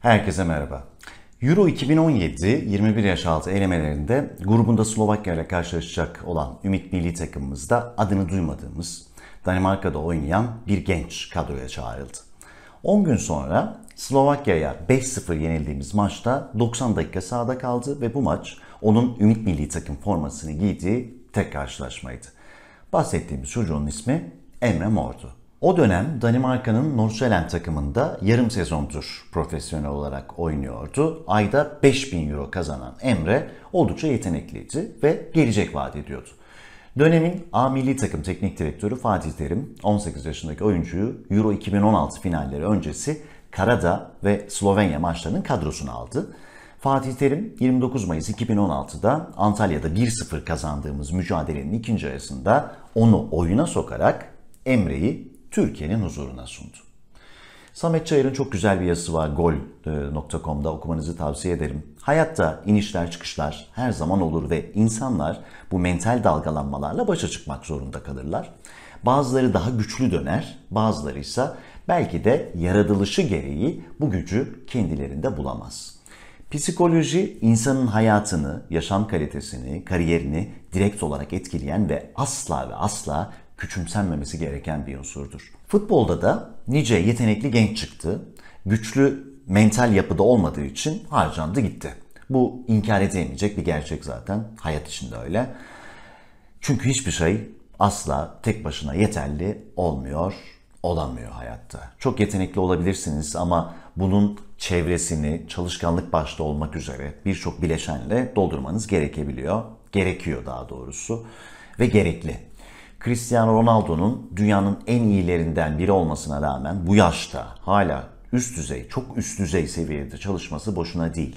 Herkese merhaba. Euro 2017 21 yaş altı elemelerinde grubunda Slovakya ile karşılaşacak olan Ümit Milli takımımızda adını duymadığımız Danimarka'da oynayan bir genç kadroya çağrıldı. 10 gün sonra Slovakya'ya 5-0 yenildiğimiz maçta 90 dakika sahada kaldı ve bu maç onun Ümit Milli takım formasını giydiği tek karşılaşmaydı. Bahsettiğimiz çocuğun ismi Emre Mor'du. O dönem Danimarka'nın Nordsjælland takımında yarım sezondur profesyonel olarak oynuyordu. Ayda 5000 euro kazanan Emre oldukça yetenekliydi ve gelecek vaat ediyordu. Dönemin A milli takım teknik direktörü Fatih Terim 18 yaşındaki oyuncuyu Euro 2016 finalleri öncesi Karadağ ve Slovenya maçlarının kadrosuna aldı. Fatih Terim 29 Mayıs 2016'da Antalya'da 1-0 kazandığımız mücadelenin ikinci arasında onu oyuna sokarak Emre'yi Türkiye'nin huzuruna sundu. Samet Çayır'ın çok güzel bir yazısı var gol.com'da e, okumanızı tavsiye ederim. Hayatta inişler çıkışlar her zaman olur ve insanlar bu mental dalgalanmalarla başa çıkmak zorunda kalırlar. Bazıları daha güçlü döner, bazıları ise belki de yaratılışı gereği bu gücü kendilerinde bulamaz. Psikoloji insanın hayatını, yaşam kalitesini, kariyerini direkt olarak etkileyen ve asla ve asla küçümsenmemesi gereken bir unsurdur. Futbolda da nice yetenekli genç çıktı. Güçlü mental yapıda olmadığı için harcandı gitti. Bu inkar edemeyecek bir gerçek zaten. Hayat içinde öyle. Çünkü hiçbir şey asla tek başına yeterli olmuyor, olamıyor hayatta. Çok yetenekli olabilirsiniz ama bunun çevresini çalışkanlık başta olmak üzere birçok bileşenle doldurmanız gerekebiliyor. Gerekiyor daha doğrusu ve gerekli. Cristiano Ronaldo'nun dünyanın en iyilerinden biri olmasına rağmen bu yaşta hala üst düzey, çok üst düzey seviyede çalışması boşuna değil.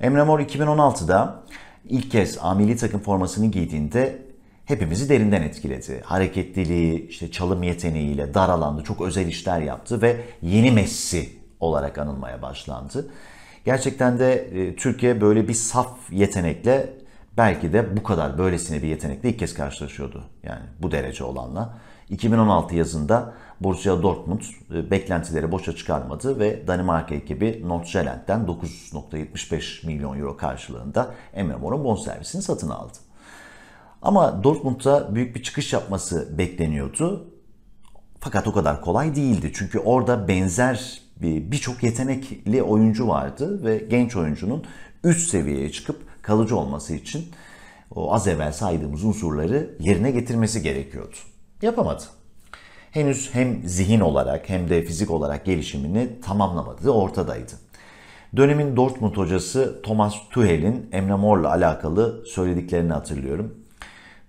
Emre Mor 2016'da ilk kez Ameli takım formasını giydiğinde hepimizi derinden etkiledi. Hareketliliği, işte çalım yeteneğiyle dar alanda çok özel işler yaptı ve yeni Messi olarak anılmaya başlandı. Gerçekten de e, Türkiye böyle bir saf yetenekle belki de bu kadar böylesine bir yetenekle ilk kez karşılaşıyordu. Yani bu derece olanla. 2016 yazında Borussia Dortmund e, beklentileri boşa çıkarmadı ve Danimarka ekibi Nordsjælland'den 9.75 milyon euro karşılığında Emre Mor'un bonservisini satın aldı. Ama Dortmund'da büyük bir çıkış yapması bekleniyordu. Fakat o kadar kolay değildi. Çünkü orada benzer birçok yetenekli oyuncu vardı ve genç oyuncunun üst seviyeye çıkıp kalıcı olması için o az evvel saydığımız unsurları yerine getirmesi gerekiyordu. Yapamadı. Henüz hem zihin olarak hem de fizik olarak gelişimini tamamlamadığı ortadaydı. Dönemin Dortmund hocası Thomas Tuchel'in Emre Mor'la alakalı söylediklerini hatırlıyorum.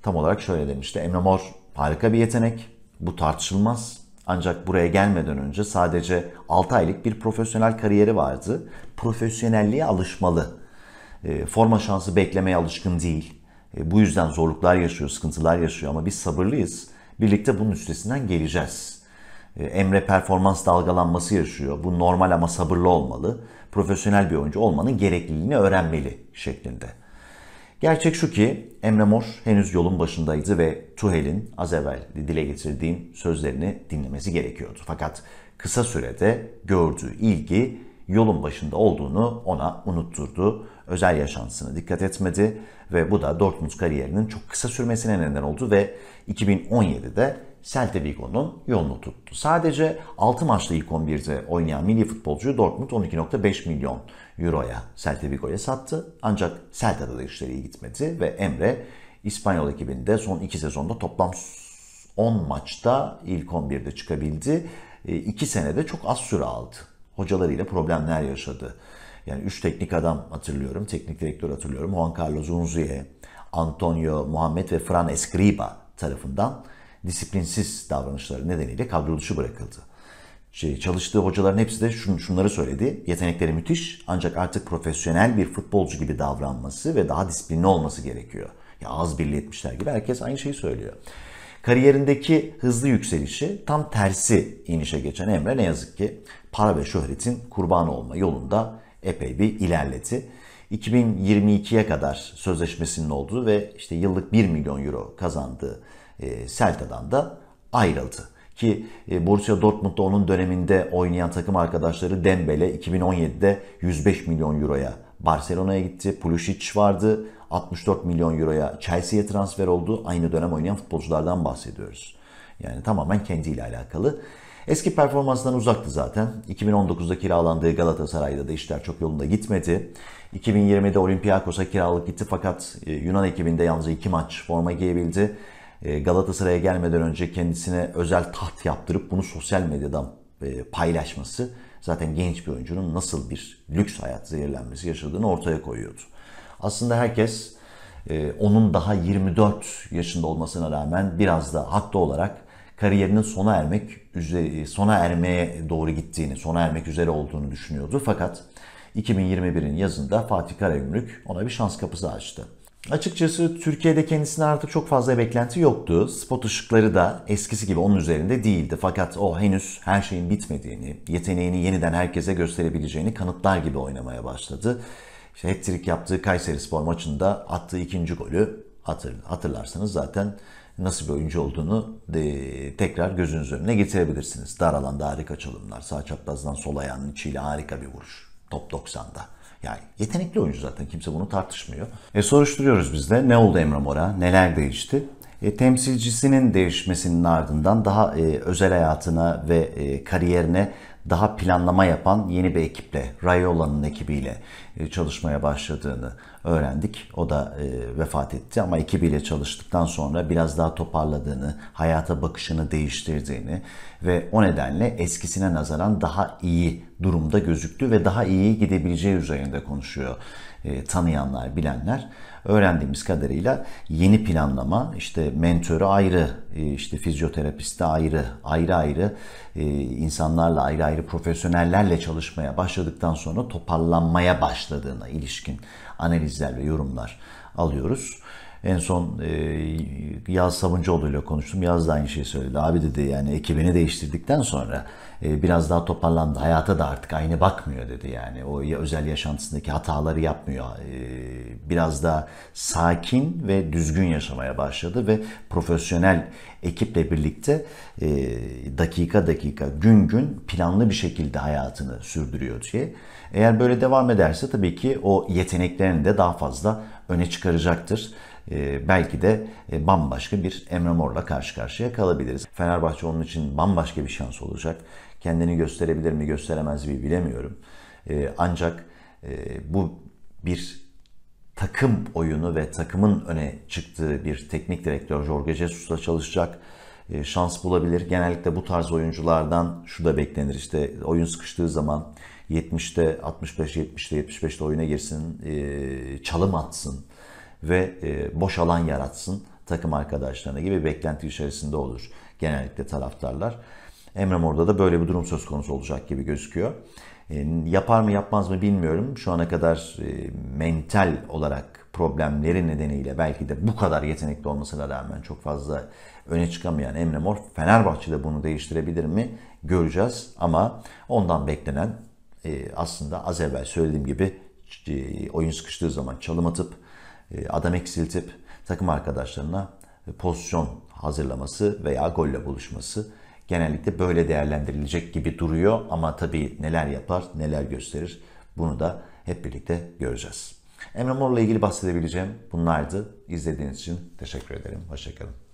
Tam olarak şöyle demişti. Emre Mor harika bir yetenek. Bu tartışılmaz. Ancak buraya gelmeden önce sadece 6 aylık bir profesyonel kariyeri vardı. Profesyonelliğe alışmalı ee, forma şansı beklemeye alışkın değil. Ee, bu yüzden zorluklar yaşıyor, sıkıntılar yaşıyor ama biz sabırlıyız. Birlikte bunun üstesinden geleceğiz. Ee, Emre performans dalgalanması yaşıyor. Bu normal ama sabırlı olmalı. Profesyonel bir oyuncu olmanın gerekliliğini öğrenmeli şeklinde. Gerçek şu ki Emre Mor henüz yolun başındaydı ve Tuhel'in az evvel dile getirdiğim sözlerini dinlemesi gerekiyordu. Fakat kısa sürede gördüğü ilgi yolun başında olduğunu ona unutturdu. Özel yaşantısına dikkat etmedi ve bu da Dortmund kariyerinin çok kısa sürmesine neden oldu ve 2017'de Celta Vigo'nun yolunu tuttu. Sadece 6 maçta ilk 11'de oynayan milli futbolcuyu Dortmund 12.5 milyon euroya Celta Vigo'ya sattı. Ancak Celta'da da işleri iyi gitmedi ve Emre İspanyol ekibinde son 2 sezonda toplam 10 maçta ilk 11'de çıkabildi. 2 e, senede çok az süre aldı hocalarıyla problemler yaşadı. Yani üç teknik adam hatırlıyorum, teknik direktör hatırlıyorum. Juan Carlos Unzuye, Antonio Muhammed ve Fran Escriba tarafından disiplinsiz davranışları nedeniyle kadro dışı bırakıldı. Şey, çalıştığı hocaların hepsi de şun, şunları söyledi. Yetenekleri müthiş ancak artık profesyonel bir futbolcu gibi davranması ve daha disiplinli olması gerekiyor. Ya az birliği etmişler gibi herkes aynı şeyi söylüyor. Kariyerindeki hızlı yükselişi tam tersi inişe geçen Emre ne yazık ki para ve şöhretin kurbanı olma yolunda epey bir ilerledi. 2022'ye kadar sözleşmesinin olduğu ve işte yıllık 1 milyon euro kazandığı e, Celta'dan da ayrıldı. Ki e, Borussia Dortmund'da onun döneminde oynayan takım arkadaşları Dembele 2017'de 105 milyon euroya Barcelona'ya gitti. Pulisic vardı. 64 milyon euroya Chelsea'ye transfer oldu. Aynı dönem oynayan futbolculardan bahsediyoruz. Yani tamamen kendiyle alakalı. Eski performansından uzaktı zaten. 2019'da kiralandığı Galatasaray'da da işler çok yolunda gitmedi. 2020'de Olympiakos'a kiralık gitti fakat e, Yunan ekibinde yalnızca iki maç forma giyebildi. E, Galatasaray'a gelmeden önce kendisine özel taht yaptırıp bunu sosyal medyadan e, paylaşması zaten genç bir oyuncunun nasıl bir lüks hayat zehirlenmesi yaşadığını ortaya koyuyordu. Aslında herkes e, onun daha 24 yaşında olmasına rağmen biraz da haklı olarak kariyerinin sona ermek üzere, sona ermeye doğru gittiğini, sona ermek üzere olduğunu düşünüyordu. Fakat 2021'in yazında Fatih Karagümrük ona bir şans kapısı açtı. Açıkçası Türkiye'de kendisine artık çok fazla beklenti yoktu. Spot ışıkları da eskisi gibi onun üzerinde değildi. Fakat o henüz her şeyin bitmediğini, yeteneğini yeniden herkese gösterebileceğini kanıtlar gibi oynamaya başladı. İşte hat-trick yaptığı Kayseri Spor maçında attığı ikinci golü hatırlarsanız zaten nasıl bir oyuncu olduğunu de, tekrar gözünüz önüne getirebilirsiniz. Dar alanda harika çalımlar, sağ çaprazdan sol ayağının içiyle harika bir vuruş. Top 90'da. Yani yetenekli oyuncu zaten kimse bunu tartışmıyor. E, soruşturuyoruz biz de ne oldu Emre Mora, neler değişti? E, temsilcisinin değişmesinin ardından daha e, özel hayatına ve e, kariyerine daha planlama yapan yeni bir ekiple, Rayola'nın ekibiyle e, çalışmaya başladığını öğrendik. O da e, vefat etti ama ekibiyle çalıştıktan sonra biraz daha toparladığını, hayata bakışını değiştirdiğini, ve o nedenle eskisine nazaran daha iyi durumda gözüktü ve daha iyi gidebileceği üzerinde konuşuyor e, tanıyanlar, bilenler. Öğrendiğimiz kadarıyla yeni planlama, işte mentörü ayrı, e, işte fizyoterapiste ayrı, ayrı ayrı e, insanlarla ayrı ayrı profesyonellerle çalışmaya başladıktan sonra toparlanmaya başladığına ilişkin analizler ve yorumlar alıyoruz. En son e, Yaz Sabuncuoğlu ile konuştum. Yaz da aynı şeyi söyledi. Abi dedi yani ekibini değiştirdikten sonra e, biraz daha toparlandı. Hayata da artık aynı bakmıyor dedi yani. O ya, özel yaşantısındaki hataları yapmıyor. E, biraz daha sakin ve düzgün yaşamaya başladı ve profesyonel ekiple birlikte e, dakika dakika, gün gün planlı bir şekilde hayatını sürdürüyor diye. Eğer böyle devam ederse tabii ki o yeteneklerini de daha fazla öne çıkaracaktır. Ee, belki de e, bambaşka bir Emre Mor'la karşı karşıya kalabiliriz. Fenerbahçe onun için bambaşka bir şans olacak. Kendini gösterebilir mi gösteremez mi bilemiyorum. Ee, ancak e, bu bir takım oyunu ve takımın öne çıktığı bir teknik direktör Jorge Jesus'la çalışacak e, şans bulabilir. Genellikle bu tarz oyunculardan şu da beklenir işte oyun sıkıştığı zaman 70'te 65, 70'te 75'te oyuna girsin, çalım atsın, ve e, boş alan yaratsın takım arkadaşlarına gibi beklenti içerisinde olur genellikle taraftarlar. Emre Mor'da da böyle bir durum söz konusu olacak gibi gözüküyor. E, yapar mı yapmaz mı bilmiyorum. Şu ana kadar e, mental olarak problemleri nedeniyle belki de bu kadar yetenekli olmasına rağmen çok fazla öne çıkamayan Emre Mor Fenerbahçe'de bunu değiştirebilir mi göreceğiz. Ama ondan beklenen aslında az evvel söylediğim gibi oyun sıkıştığı zaman çalım atıp e, adam eksiltip takım arkadaşlarına e, pozisyon hazırlaması veya golle buluşması genellikle böyle değerlendirilecek gibi duruyor ama tabii neler yapar, neler gösterir bunu da hep birlikte göreceğiz. Emre Mor'la ilgili bahsedebileceğim bunlardı. İzlediğiniz için teşekkür ederim. Hoşçakalın.